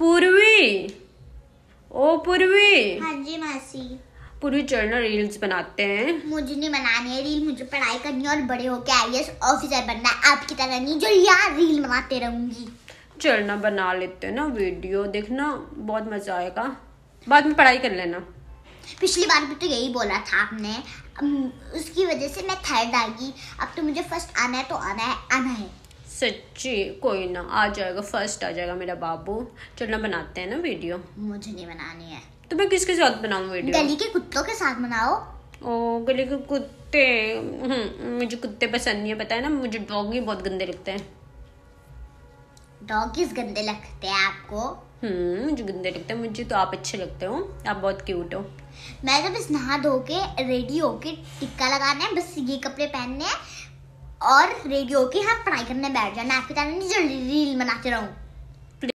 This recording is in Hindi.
पूर्वी ओ पूर्वी हाँ जी मासी पूर्वी चढ़ना रील्स बनाते हैं मुझे नहीं बनानी है रील मुझे पढ़ाई करनी और बड़े होकर आई ऑफिसर बनना है आपकी तरह नहीं जो यार रील बनाते रहूंगी चलना बना लेते हैं ना वीडियो देखना बहुत मजा आएगा बाद में पढ़ाई कर लेना पिछली बार भी तो यही बोला था आपने उसकी वजह से मैं थर्ड आ गई अब तो मुझे फर्स्ट आना है तो आना है आना है सच्ची कोई ना आ जाएगा फर्स्ट आ जाएगा मेरा बाबू चलना बनाते हैं ना वीडियो मुझे नहीं बनानी है तो मैं किसके साथ बनाऊँ वीडियो गली के कुत्तों के साथ बनाओ ओ गली के कुत्ते हम्म, मुझे कुत्ते पसंद नहीं है पता है ना मुझे डॉग ही बहुत गंदे लगते हैं डॉगीज गंदे लगते हैं आपको हम्म मुझे गंदे लगते हैं मुझे तो आप अच्छे लगते हो आप बहुत क्यूट हो मैं तो बस नहा धो के रेडी होके टिक्का लगाना है बस ये कपड़े पहनने हैं और रेडियो की हम पढ़ाई करने बैठ जाना आपके चैनल रील बनाते रहूँ